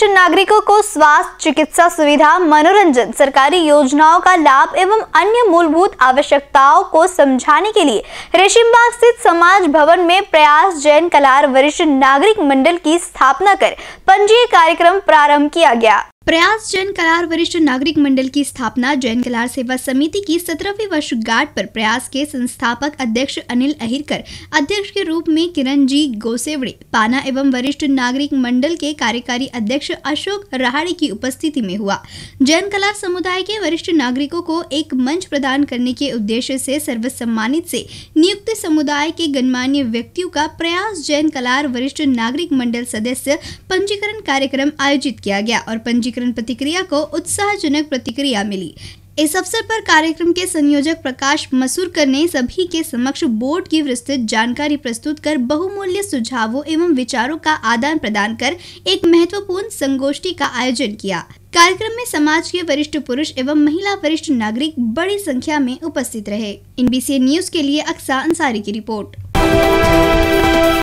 वरिष्ठ नागरिकों को स्वास्थ्य चिकित्सा सुविधा मनोरंजन सरकारी योजनाओं का लाभ एवं अन्य मूलभूत आवश्यकताओं को समझाने के लिए रेशिमबाग स्थित समाज भवन में प्रयास जैन कलार वरिष्ठ नागरिक मंडल की स्थापना कर पंजीय कार्यक्रम प्रारंभ किया गया प्रयास जैन कलार वरिष्ठ नागरिक मंडल की स्थापना जैन कलार सेवा समिति की सत्रहवीं वर्षगांठ पर प्रयास के संस्थापक अध्यक्ष अनिल अहिरकर अध्यक्ष के रूप में किरण जी गोसेवड़े पाना एवं वरिष्ठ नागरिक मंडल के कार्यकारी अध्यक्ष अशोक रहाड़े की उपस्थिति में हुआ जैन कलार समुदाय के वरिष्ठ नागरिकों को एक मंच प्रदान करने के उद्देश्य से सम्मानित से नियुक्त समुदाय के गणमान्य व्यक्तियों का प्रयास जैन कलार वरिष्ठ नागरिक मंडल सदस्य पंजीकरण कार्यक्रम आयोजित किया गया और पंजी पंजीकरण प्रतिक्रिया को उत्साहजनक प्रतिक्रिया मिली इस अवसर पर कार्यक्रम के संयोजक प्रकाश मसूरकर ने सभी के समक्ष बोर्ड की विस्तृत जानकारी प्रस्तुत कर बहुमूल्य सुझावों एवं विचारों का आदान प्रदान कर एक महत्वपूर्ण संगोष्ठी का आयोजन किया कार्यक्रम में समाज के वरिष्ठ पुरुष एवं महिला वरिष्ठ नागरिक बड़ी संख्या में उपस्थित रहे इन न्यूज के लिए अक्सा अंसारी की रिपोर्ट